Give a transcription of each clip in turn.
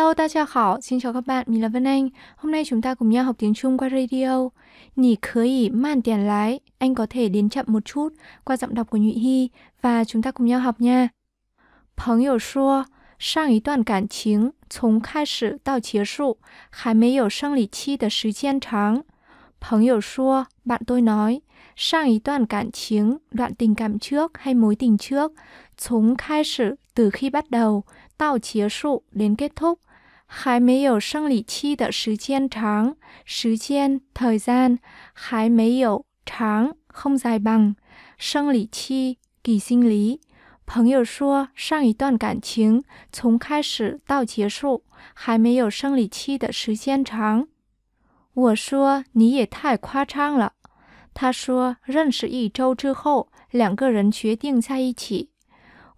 Hello, ta chào khảo. Xin chào các bạn, mình là Vân Anh. Hôm nay chúng ta cùng nhau học tiếng Trung qua radio. Nỉ khớ ỉ màn tiền lái. Anh có thể đến chậm một chút qua giọng đọc của Nhụy Hy và chúng ta cùng nhau học nha Bạn tôi nói, sang ý toàn cảm chiến, đoạn tình cảm trước hay mối tình trước, chúng khai sự từ khi bắt đầu, tạo chia sụ đến kết thúc, 还没有生理期的时间长，时间、thời gian，还没有长，không dài bằng，生理期，kỳ sinh lý。朋友说上一段感情从开始到结束还没有生理期的时间长。我说你也太夸张了。他说认识一周之后两个人决定在一起。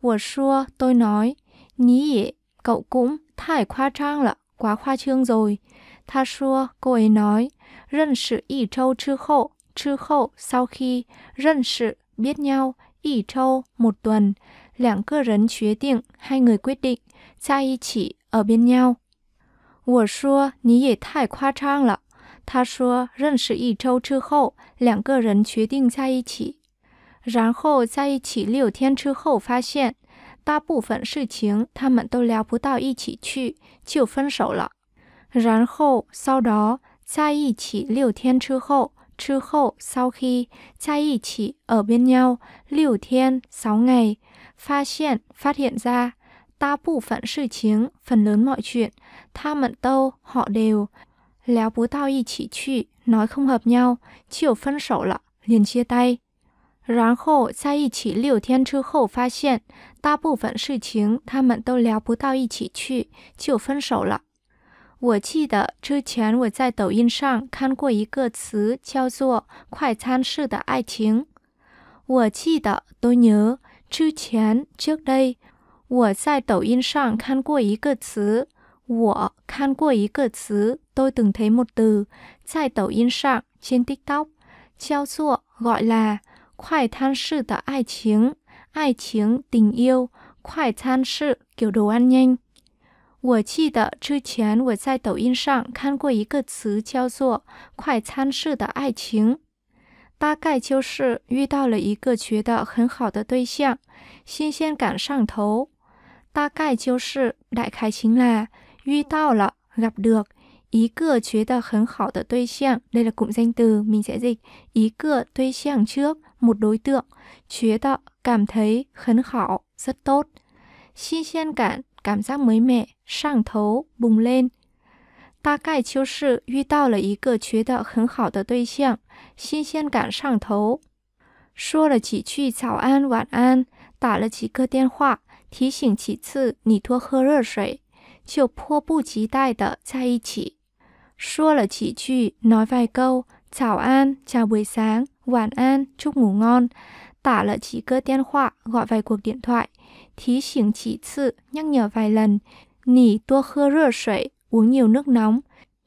我说，đôi nơi，你也。Cậu cũng thải khoa trang là quá khoa trương rồi. Tha xua, cô ấy nói, Rân sự ỷ châu chư khổ, chư khổ sau khi rân sự biết nhau, ỷ châu một tuần, lạng cơ rấn quyết định, hai người quyết định, cha y chỉ ở bên nhau. Wǒ shuo, nǐ ye tai kua chang le. Ta shuo, rén shì yī zhou zhi hou, liǎng ge ren qu ding zai yi qi. Rán hou zai yi qi liu tian zhi hou fa xian, 大部分事情他们都聊不到一起去，就分手了。然后 sau đó 在一起六天之后，之后 sau khi ở bên nhau 六天 sáu ngày，发现发 hiện ra 大部分事情 phần lớn mọi chuyện họ đều léo không hợp nhau, liền chia tay. 然后在一起六天之后，发现大部分事情他们都聊不到一起去，就分手了。我记得之前我在抖音上看过一个词，叫做“快餐式的爱情”。我记得，都牛之前，之前，我在抖音上看过一个词，我看过一个词，都等题 t h 在抖音上，先 tiktok，叫做 gọi là。快餐式的爱情，爱情顶优，快餐式 k i ể 我记得之前我在抖音上看过一个词叫做“快餐式的爱情”，大概就是遇到了一个觉得很好的对象，新鲜感上头，大概就是太开心了，遇到了 gặp được。ý cửa chế tạo hấn khảo tờ đối tượng. Đây là cụm danh từ, mình sẽ dịch ý cửa đối tượng trước, một đối tượng. Chế tạo cảm thấy hấn khảo, rất tốt. Xin xiên cảm, cảm giác mới mẻ, sang thấu, bùng lên. Ta cải chiêu sự, 遇到了一个觉得很好的对象，新鲜感上头。说了几句早安、晚安，打了几个电话，提醒几次你多喝热水，就迫不及待的在一起。Xua là chỉ chỉ nói vài câu, chào an, chào buổi sáng, an chúc ngủ ngon. Tả là chỉ cơ tiên họa, gọi vài cuộc điện thoại. Thí xỉng chỉ sự, nhắc nhở vài lần. Nỉ tua khơ rửa sợi, uống nhiều nước nóng.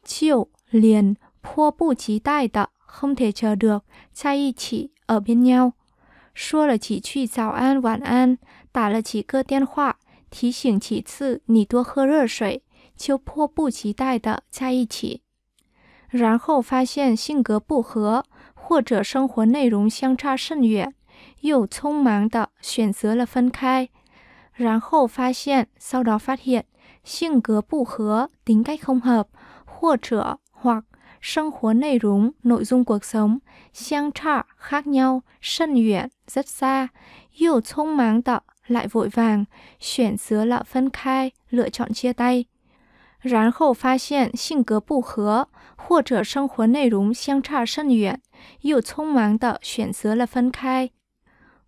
chịu liền, pua bù trí tài tợ, không thể chờ được, chai y chỉ, ở bên nhau. Xua là chỉ truy chào an, an Tả là chỉ cơ điện thoại, thí xỉng chỉ sự, nỉ tua khơ rửa sợi. Chiều pua bù trí tài tợ, chai y chỉ, 然后发现性格不合或者生活内容相差甚远，又匆忙的选择了分开。然后发现，sau đó phát hiện 性格不合、tính cách không hợp 或者 hoặc sinh hoạt nội dung, cuộc sống, sang trạ, khác nhau, sân 远, rất xa, yêu thông lại vội vàng, chuyển giữa lạ phân khai, lựa chọn chia tay. 然后发现性格不合，或者生活内容相差甚远，又匆忙地选择了分开。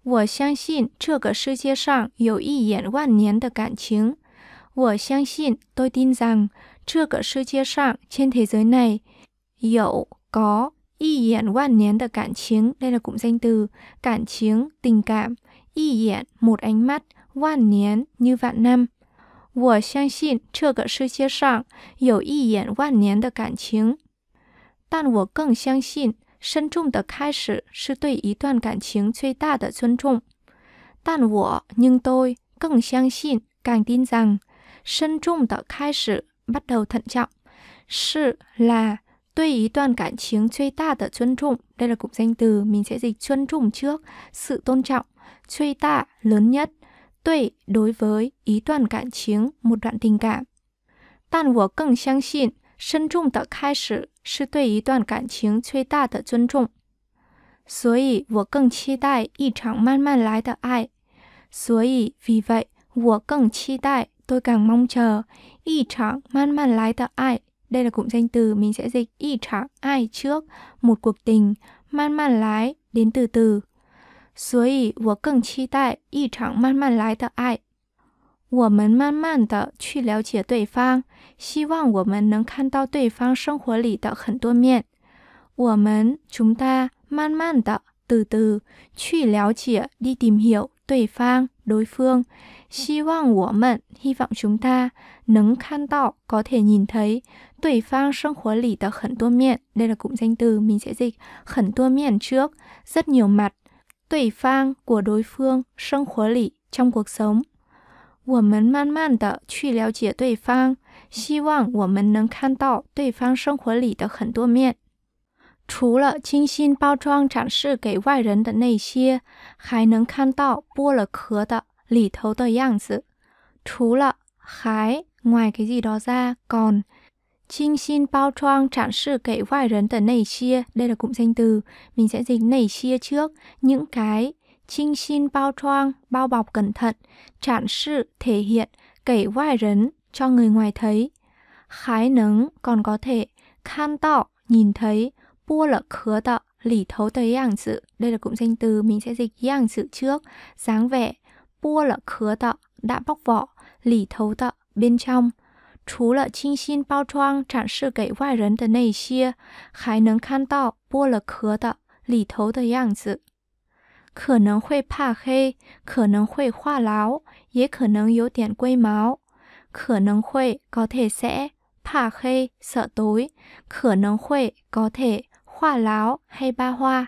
我相信这个世界上有一眼万年的感情。我相信对丁 i 这个世界上千 r 之内有个一眼万年的感情，đây là cụm d 一眼，một ánh mắt，万年，như vạn năm。我相信这个世界上有一眼万年的感情，但我更相信深重的开始是对一段感情最大的尊重。但我宁都更相信，感情上深重的开始，开始尊重，是啦。对一段感情最大的尊重。这是个生词，我会翻译尊重，尊重，最大的。Đối với với 一段感情 một đoạn tình cảm，但我更相信慎重的开始是对一段感情最大的尊重。所以我更期待一场慢慢来的爱。所以 vì vậy 我更期待 tôi càng mong chờ y chẳng man man lái tờ ai đây là cụm danh từ mình sẽ dịch y chẳng ai trước một cuộc tình man man lái đến từ từ 所以我更期待一场慢慢来的爱。我们慢慢的去了解对方，希望我们能看到对方生活里的很多面。我们 chúng ta 慢慢的 từ từ 去了解 đi tìm hiểu 对方 đối phương，希望我们 hy vọng chúng ta 能看到 có thể nhìn thấy 对方生活里的很多面。Đây là cụm danh từ mình sẽ dịch 很多面 trước rất nhiều mặt 对方 của đối phương 生活里 trong cuộc sống. ngoài cái gì đó ra còn Chinh xin bao trang, trạng sự kể vài rấn tờ này chia. Đây là cụm danh từ. Mình sẽ dịch này chia trước. Những cái chinh xin bao trang, bao bọc cẩn thận. Trạng sự thể hiện kể vài rấn cho người ngoài thấy. Khái nấng còn có thể khan tọ, nhìn thấy. Bua lợ khứa tọ, lỉ thấu tới yàng sự. Đây là cụm danh từ. Mình sẽ dịch yàng sự trước. Dáng vẻ. Bua lợ khứa tọ, đã bóc vỏ. Lỉ thấu tọ bên trong. 除了精心包装展示给外人的那些，还能看到剥了壳的里头的样子。可能会怕黑，可能会话痨，也可能有点龟毛，可能会高铁色怕黑色对，可能会高铁话痨黑八花，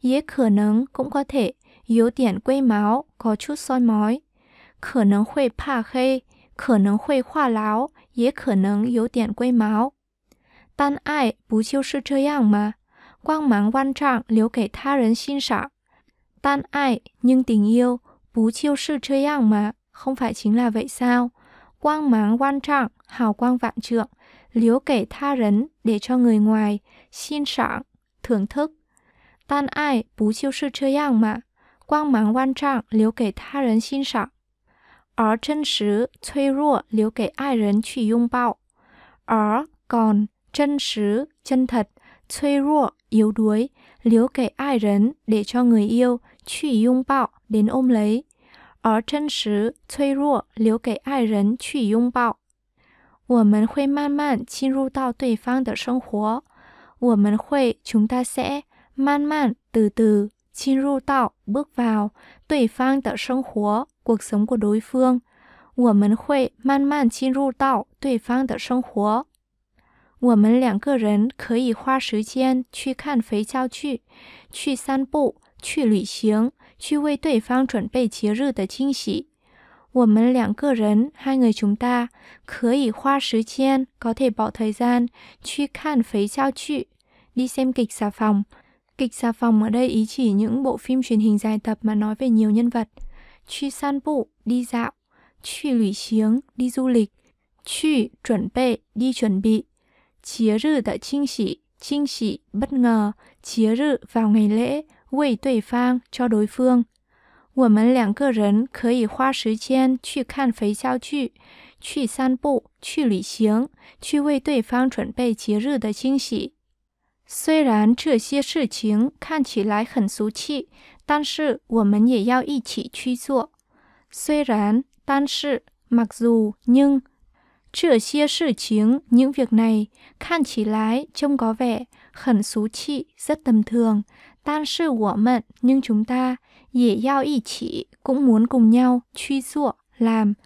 也可能公高铁有点龟毛高出衰毛，可能会怕黑，可能会话痨。也可能有点龟毛。但爱不就是这样吗？光芒万丈，留给他人欣赏。但爱 nhưng tình yêu 不就是这样吗？không phải chính là vậy sao? Quang mang quan trọng, hào quang vạn trượng, liếu kể tha rấn để cho người ngoài xin sảng, thưởng thức. Tan ai bú chiêu sư chơi yang mà. Quang mang quan trọng, liếu kể tha rấn xin sảng. 而真实、脆弱留给爱人去拥抱。而 còn chân 实、chân thật, 脆弱, yếu đuối 留给爱人 để cho người yêu 去拥抱 đến ôm lấy. Ở chân 实、脆弱留给爱人去拥抱。我们会慢慢进入到对方的生活。我们会 chúng ta sẽ từ từ 进入到 bước vào 对方的生活。cuộc sống của đối phương. 我们会慢慢进入到对方的生活。我们两个人可以花时间去看肥皂剧，去散步，去旅行，去为对方准备节日的惊喜。我们两个人，hai người chúng ta 可以花时间，có thể bỏ thời gian 去看肥皂剧，đi xem kịch xà phòng. Kịch xà phòng ở đây ý chỉ những bộ phim truyền hình dài tập mà nói về nhiều nhân vật. 去散步，đi d ạ 去旅行，đi du l ị c 去准备，đi c h u 节日的惊喜，惊喜，不 ấ 节日，放 à o 为对方，cho 我们两个人可以花时间去看肥皂剧，去散步，去旅行，去为对方准备节日的惊喜。虽然这些事情看起来很俗气，但是我们也要一起去做。虽然，但是，mặc dù nhưng，trừ k n h ữ n g việc này can trông có vẻ h ẩ n số trị rất tầm thường. Tàn s n h ư n g chúng ta, để g i o ý c ũ n g muốn cùng nhau t r làm。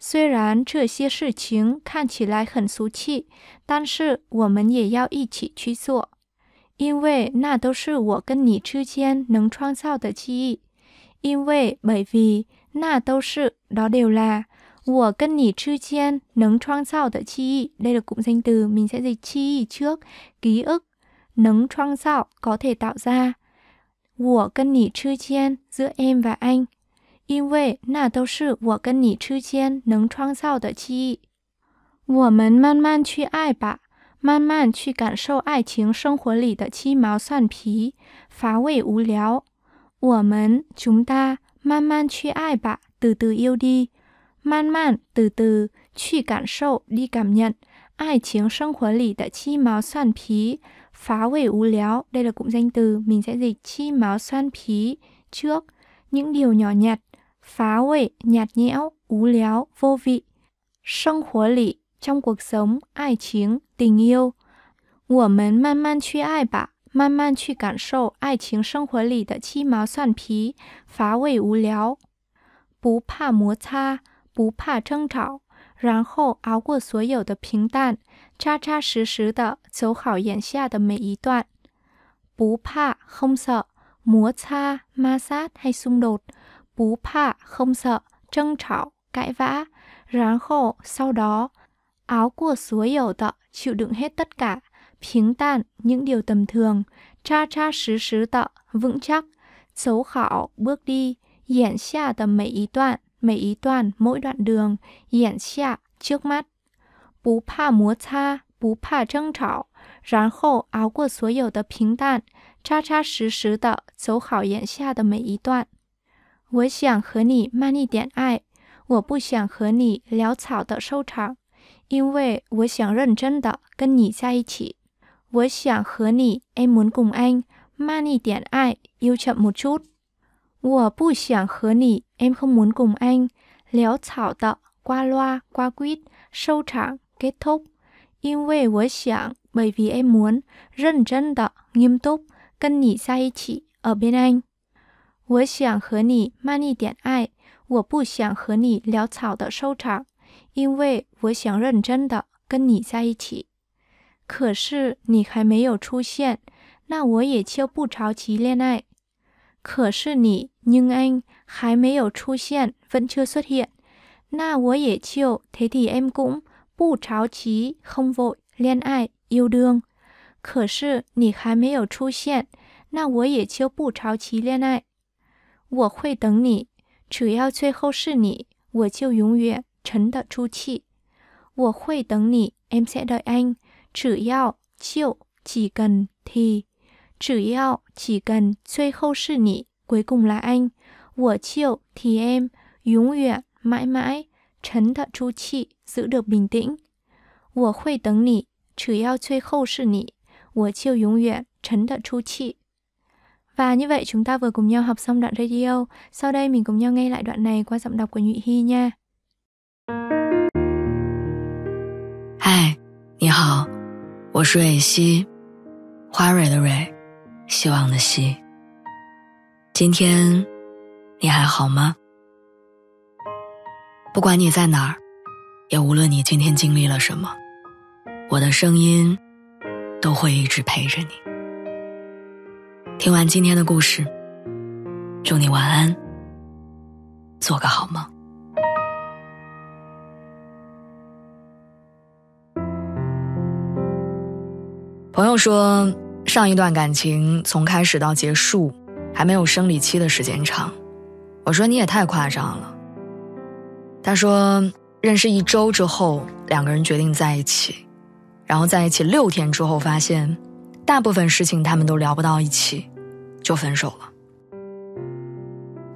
虽然这些事情看起来很俗气，但是我们也要一起去做。因为那都是我跟你之间能创造的记忆。因为 bởi vì đều là của đây là cụm danh từ mình sẽ dịch chi trước ký ức nấng trang sao có thể tạo ra của giữa em và anh in 慢慢去感受爱情生活里的鸡毛蒜皮、乏味无聊。我们 chúng ta 慢慢去爱吧，từ từ yêu đi。慢慢 từ từ 去感受，đi cảm nhận 爱情生活里的鸡毛蒜皮、乏味无聊。Đây là cụm danh từ mình sẽ dịch chi máu xoan phí trước những điều nhỏ nhặt, phá huệ, nhạt nhẽo, ú léo, vô vị. Sân khóa lị trong cuộc sống, ai chính, tình yêu. 我们慢慢去爱吧，慢慢去感受爱情生活里的鸡毛蒜皮、乏味无聊。不怕摩擦，不怕争吵，然后熬过所有的平淡，扎扎实实的走好眼下的每一段。不怕 không sợ, múa xa, ma sát hay xung đột. Bú 怕 không sợ, trân trảo, cãi vã. Ráng khổ, sau đó áo của suối hiểu tọ chịu đựng hết tất cả, cả, 平淡 những điều tầm thường, cha cha sứ sứ tọ vững chắc, xấu khảo bước đi, diễn xa tầm mấy ý đoạn, mấy ý đoạn mỗi đoạn đường, diễn xa trước mắt. Bú pa múa cha, bú pa trăng trảo, rán khổ áo của suối hiểu tờ 平淡 cha cha sứ sứ tọ xấu khảo diễn xa tầm mấy ý đoạn. 我想和你慢一点爱，我不想和你潦草的收场。因为我想认真的跟你在一起。我想和你，em muốn cùng anh 慢一点爱，yêu chậm một chút。我不想和你，em không muốn cùng anh léo thảo tợ qua loa, qua quýt, sâu thẳng, kết thúc。因为我想，bởi vì em muốn, nghiêm túc, cân nhỉ sai chỉ, ở bên anh. Với 想和你慢一点爱，我不想和你聊草的收场。因为我想认真的跟你在一起，可是你还没有出现，那我也就不着急恋爱。可是你，宁 h 还没有出现分车 n c h 那我也就 t t m 公不着急 h o n g v ộ 恋爱 yêu d o n g 可是你还没有出现，那我也就不着急恋爱。我会等你，只要最后是你，我就永远。沉得住气。我会等你, em sẽ đợi anh. Chỉ chỉ cần, thì，只要，Chỉ yào, cần, suy cuối cùng là anh，我就，thì em, dũng mãi mãi, trấn thật giữ được bình tĩnh. Của 会等你, chỉ như vậy chúng ta vừa cùng nhau học xong đoạn radio. Sau đây mình cùng nhau nghe lại đoạn này qua giọng đọc của Nhụy Hy nha. 嗨，你好，我是蕊希，花蕊的蕊，希望的希。今天你还好吗？不管你在哪儿，也无论你今天经历了什么，我的声音都会一直陪着你。听完今天的故事，祝你晚安，做个好梦。朋友说，上一段感情从开始到结束，还没有生理期的时间长。我说你也太夸张了。他说，认识一周之后，两个人决定在一起，然后在一起六天之后发现，大部分事情他们都聊不到一起，就分手了。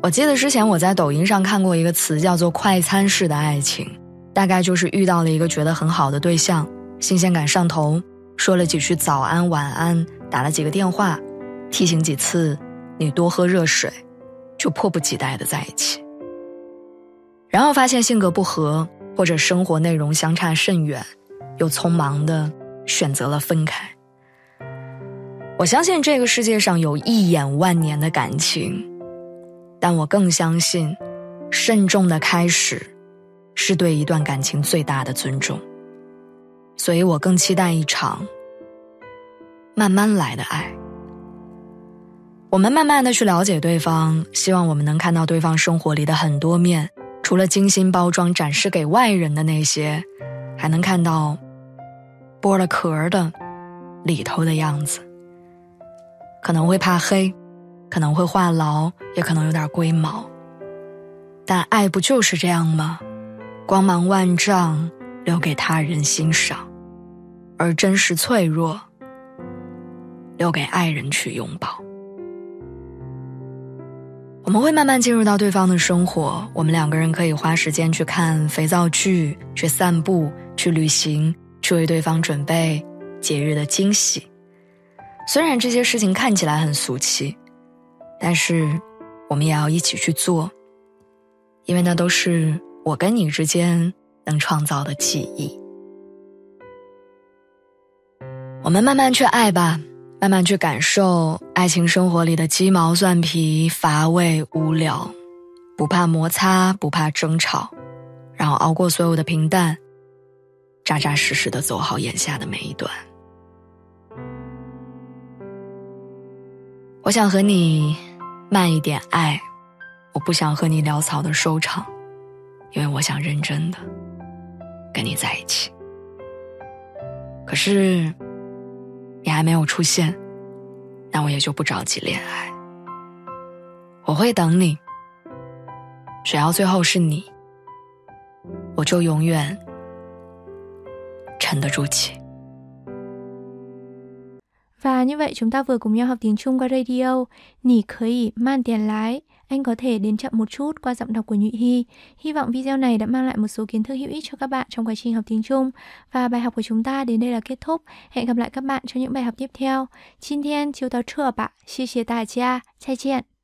我记得之前我在抖音上看过一个词，叫做“快餐式的爱情”，大概就是遇到了一个觉得很好的对象，新鲜感上头。说了几句早安晚安，打了几个电话，提醒几次你多喝热水，就迫不及待的在一起。然后发现性格不合或者生活内容相差甚远，又匆忙的选择了分开。我相信这个世界上有一眼万年的感情，但我更相信，慎重的开始，是对一段感情最大的尊重。所以我更期待一场慢慢来的爱。我们慢慢的去了解对方，希望我们能看到对方生活里的很多面，除了精心包装展示给外人的那些，还能看到剥了壳的里头的样子。可能会怕黑，可能会话痨，也可能有点龟毛。但爱不就是这样吗？光芒万丈。留给他人欣赏，而真实脆弱留给爱人去拥抱。我们会慢慢进入到对方的生活，我们两个人可以花时间去看肥皂剧、去散步、去旅行、去为对方准备节日的惊喜。虽然这些事情看起来很俗气，但是我们也要一起去做，因为那都是我跟你之间。能创造的记忆，我们慢慢去爱吧，慢慢去感受爱情生活里的鸡毛蒜皮、乏味无聊，不怕摩擦，不怕争吵，然后熬过所有的平淡，扎扎实实的走好眼下的每一段。我想和你慢一点爱，我不想和你潦草的收场，因为我想认真的。跟你在一起，可是你还没有出现，那我也就不着急恋爱。我会等你，只要最后是你，我就永远沉得住气。Và như vậy chúng ta vừa cùng nhau học tiếng Trung qua radio, nǐ có thể mang tiền lại. Anh có thể đến chậm một chút qua giọng đọc của Nhụy Hy. Hy vọng video này đã mang lại một số kiến thức hữu ích cho các bạn trong quá trình học tiếng Trung. Và bài học của chúng ta đến đây là kết thúc. Hẹn gặp lại các bạn trong những bài học tiếp theo. Xin thiên, chiều tàu trưa bạn. Xin chia tài chia. Chai chuyện.